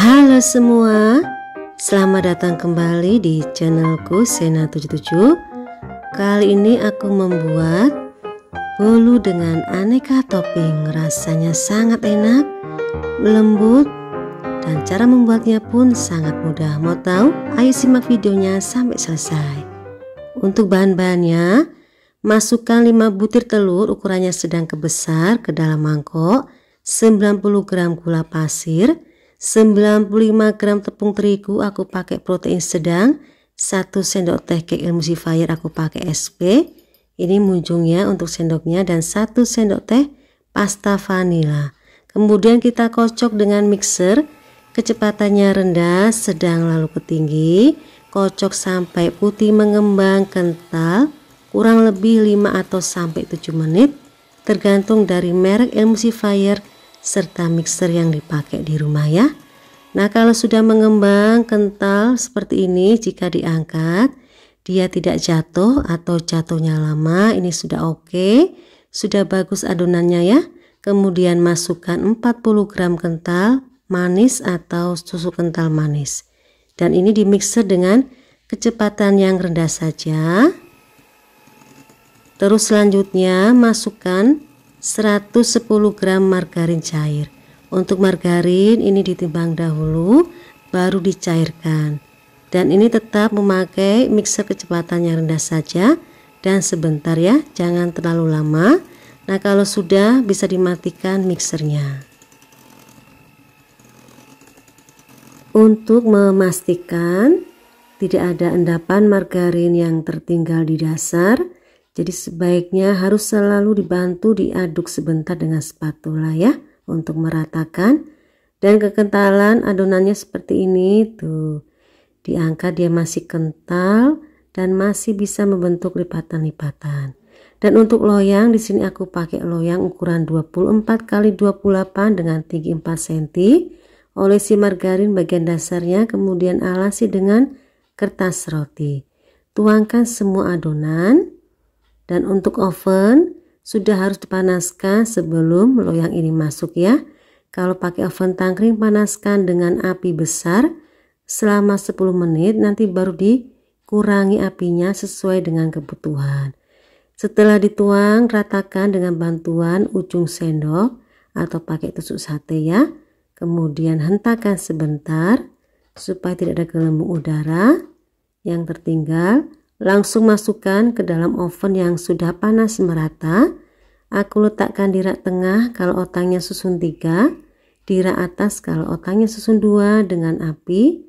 Halo semua, selamat datang kembali di channelku Sena77 Kali ini aku membuat bolu dengan aneka topping Rasanya sangat enak, lembut, dan cara membuatnya pun sangat mudah Mau tahu? Ayo simak videonya sampai selesai Untuk bahan-bahannya, masukkan 5 butir telur ukurannya sedang kebesar ke dalam mangkok 90 gram gula pasir 95 gram tepung terigu aku pakai protein sedang 1 sendok teh cake emulsifier aku pakai SP ini munjungnya untuk sendoknya dan 1 sendok teh pasta vanila kemudian kita kocok dengan mixer kecepatannya rendah sedang lalu ke tinggi kocok sampai putih mengembang kental kurang lebih 5 atau sampai 7 menit tergantung dari merek emulsifier serta mixer yang dipakai di rumah ya nah kalau sudah mengembang kental seperti ini jika diangkat dia tidak jatuh atau jatuhnya lama ini sudah oke sudah bagus adonannya ya kemudian masukkan 40 gram kental manis atau susu kental manis dan ini dimixer dengan kecepatan yang rendah saja terus selanjutnya masukkan 110 gram margarin cair untuk margarin ini ditimbang dahulu baru dicairkan dan ini tetap memakai mixer kecepatan yang rendah saja dan sebentar ya jangan terlalu lama nah kalau sudah bisa dimatikan mixernya untuk memastikan tidak ada endapan margarin yang tertinggal di dasar jadi sebaiknya harus selalu dibantu diaduk sebentar dengan spatula ya untuk meratakan dan kekentalan adonannya seperti ini tuh. Diangkat dia masih kental dan masih bisa membentuk lipatan-lipatan. Dan untuk loyang di sini aku pakai loyang ukuran 24 kali 28 dengan tinggi 4 cm. Olesi margarin bagian dasarnya kemudian alasi dengan kertas roti. Tuangkan semua adonan dan untuk oven sudah harus dipanaskan sebelum loyang ini masuk ya. Kalau pakai oven tangkring panaskan dengan api besar selama 10 menit nanti baru dikurangi apinya sesuai dengan kebutuhan. Setelah dituang, ratakan dengan bantuan ujung sendok atau pakai tusuk sate ya. Kemudian hentakan sebentar supaya tidak ada gelembung udara yang tertinggal. Langsung masukkan ke dalam oven yang sudah panas merata. Aku letakkan di rak tengah kalau otangnya susun 3, di rak atas kalau otangnya susun 2 dengan api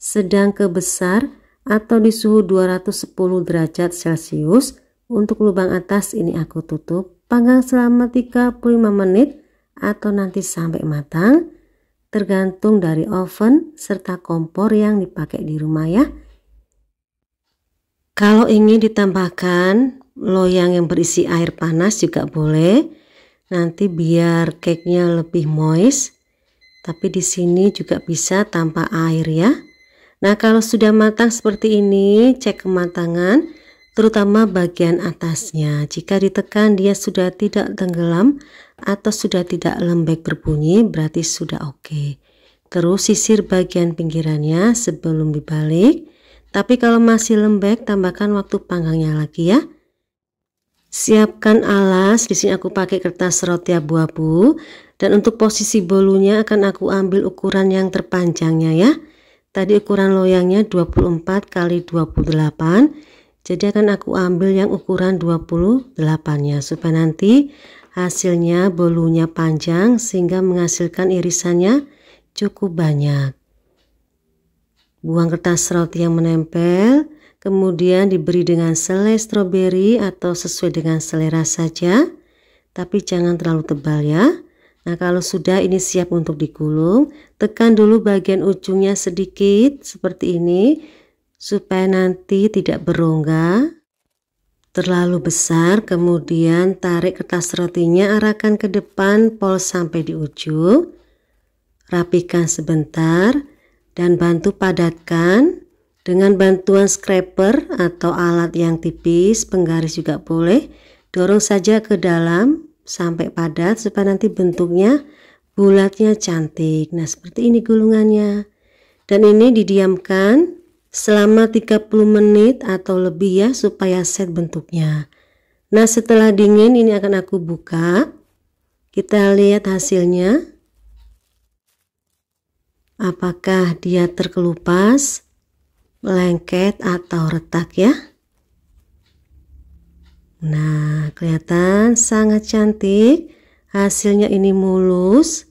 sedang ke besar atau di suhu 210 derajat Celcius. Untuk lubang atas ini aku tutup, panggang selama 35 menit atau nanti sampai matang, tergantung dari oven serta kompor yang dipakai di rumah ya. Kalau ingin ditambahkan loyang yang berisi air panas juga boleh. Nanti biar cake-nya lebih moist. Tapi di sini juga bisa tanpa air ya. Nah, kalau sudah matang seperti ini, cek kematangan terutama bagian atasnya. Jika ditekan dia sudah tidak tenggelam atau sudah tidak lembek berbunyi, berarti sudah oke. Okay. Terus sisir bagian pinggirannya sebelum dibalik. Tapi kalau masih lembek, tambahkan waktu panggangnya lagi ya. Siapkan alas, di sini aku pakai kertas roti abu-abu. Dan untuk posisi bolunya akan aku ambil ukuran yang terpanjangnya ya. Tadi ukuran loyangnya 24 kali 28. Jadi akan aku ambil yang ukuran 28-nya supaya nanti hasilnya bolunya panjang sehingga menghasilkan irisannya cukup banyak. Buang kertas roti yang menempel, kemudian diberi dengan selai stroberi atau sesuai dengan selera saja, tapi jangan terlalu tebal ya. Nah, kalau sudah ini siap untuk digulung, tekan dulu bagian ujungnya sedikit seperti ini supaya nanti tidak berongga terlalu besar. Kemudian tarik kertas rotinya arahkan ke depan, pol sampai di ujung. Rapikan sebentar dan bantu padatkan dengan bantuan scraper atau alat yang tipis, penggaris juga boleh. Dorong saja ke dalam sampai padat supaya nanti bentuknya bulatnya cantik. Nah, seperti ini gulungannya. Dan ini didiamkan selama 30 menit atau lebih ya supaya set bentuknya. Nah, setelah dingin ini akan aku buka. Kita lihat hasilnya. Apakah dia terkelupas, lengket atau retak ya? Nah, kelihatan sangat cantik. Hasilnya ini mulus,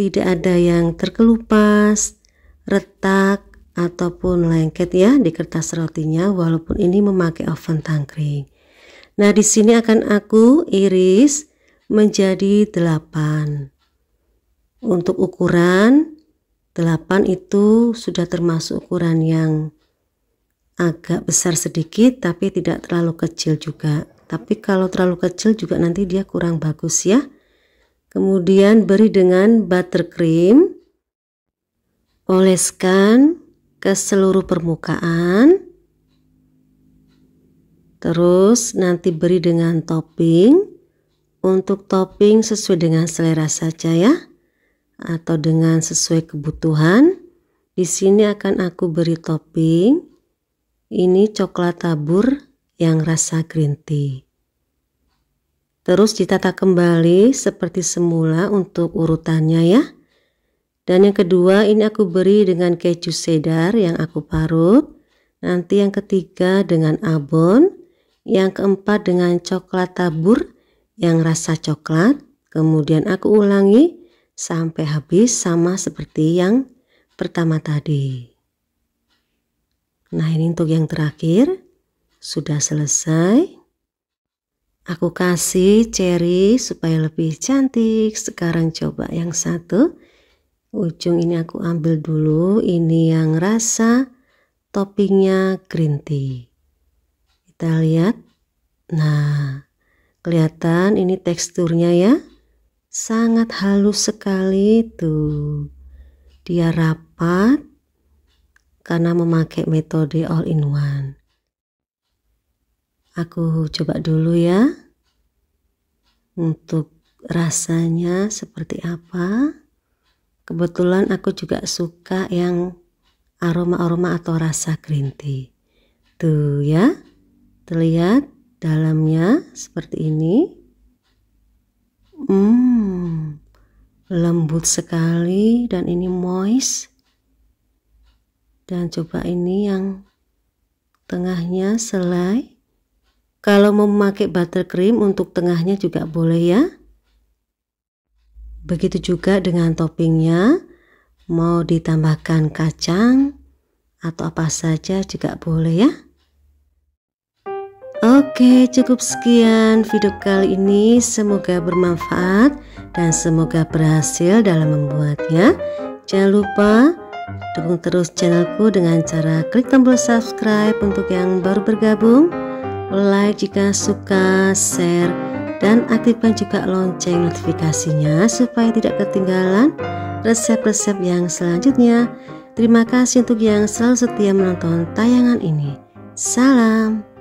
tidak ada yang terkelupas, retak ataupun lengket ya di kertas rotinya walaupun ini memakai oven tangkring. Nah, di sini akan aku iris menjadi delapan Untuk ukuran 8 itu sudah termasuk ukuran yang agak besar sedikit tapi tidak terlalu kecil juga tapi kalau terlalu kecil juga nanti dia kurang bagus ya kemudian beri dengan buttercream oleskan ke seluruh permukaan terus nanti beri dengan topping untuk topping sesuai dengan selera saja ya atau dengan sesuai kebutuhan. Di sini akan aku beri topping. Ini coklat tabur yang rasa green tea. Terus ditata kembali seperti semula untuk urutannya ya. Dan yang kedua ini aku beri dengan keju cheddar yang aku parut. Nanti yang ketiga dengan abon. Yang keempat dengan coklat tabur yang rasa coklat. Kemudian aku ulangi sampai habis sama seperti yang pertama tadi. Nah ini untuk yang terakhir sudah selesai. Aku kasih cherry supaya lebih cantik. Sekarang coba yang satu. Ujung ini aku ambil dulu. Ini yang rasa toppingnya green tea. Kita lihat. Nah, kelihatan ini teksturnya ya sangat halus sekali tuh. Dia rapat karena memakai metode all in one. Aku coba dulu ya. Untuk rasanya seperti apa? Kebetulan aku juga suka yang aroma-aroma atau rasa green tea. Tuh ya. Terlihat dalamnya seperti ini. Hmm, lembut sekali dan ini moist. Dan coba ini yang tengahnya selai. Kalau mau memakai buttercream untuk tengahnya juga boleh ya. Begitu juga dengan toppingnya, mau ditambahkan kacang atau apa saja juga boleh ya. Oke, cukup sekian video kali ini. Semoga bermanfaat dan semoga berhasil dalam membuatnya. Jangan lupa dukung terus channelku dengan cara klik tombol subscribe untuk yang baru bergabung, like jika suka, share, dan aktifkan juga lonceng notifikasinya supaya tidak ketinggalan resep-resep yang selanjutnya. Terima kasih untuk yang selalu setia menonton tayangan ini. Salam.